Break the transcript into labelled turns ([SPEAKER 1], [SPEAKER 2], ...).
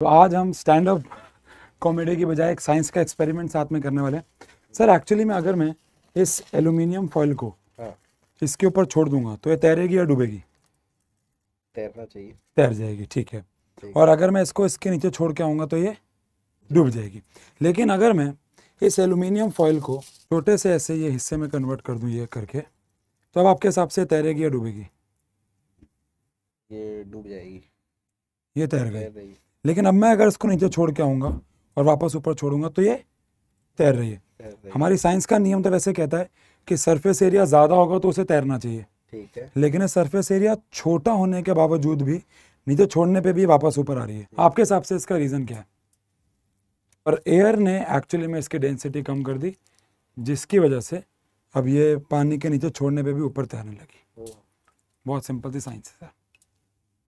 [SPEAKER 1] तो आज हम स्टैंड अप कॉमेडी की बजाय एक साइंस का एक्सपेरिमेंट साथ में करने वाले हैं सर एक्चुअली में अगर मैं इस एल्यूमिनियम फॉइल को हाँ। इसके ऊपर छोड़ दूंगा तो ये तैरेगी या डूबेगी तैरना चाहिए तैर जाएगी ठीक है और अगर मैं इसको इसके नीचे छोड़ के आऊँगा तो ये डूब जाएगी लेकिन अगर मैं इस एल्यूमिनियम फॉइल को छोटे से ऐसे ये हिस्से में कन्वर्ट कर दूँ ये करके तो अब आपके हिसाब से तैरेगी या डूबेगी
[SPEAKER 2] ये डूब जाएगी
[SPEAKER 1] ये तैर गई लेकिन अब मैं अगर इसको नीचे छोड़ के आऊँगा और वापस ऊपर छोड़ूंगा तो ये तैर रही है हमारी साइंस का नियम तो वैसे कहता है कि सरफेस एरिया ज़्यादा होगा तो उसे तैरना चाहिए ठीक है लेकिन सरफेस एरिया छोटा होने के बावजूद भी नीचे छोड़ने पे भी वापस ऊपर आ रही है आपके हिसाब से इसका रीज़न क्या है और एयर ने एक्चुअली में इसकी डेंसिटी कम कर दी जिसकी वजह से अब ये पानी के नीचे छोड़ने पे भी ऊपर तैरने लगी बहुत सिंपल थी साइंस है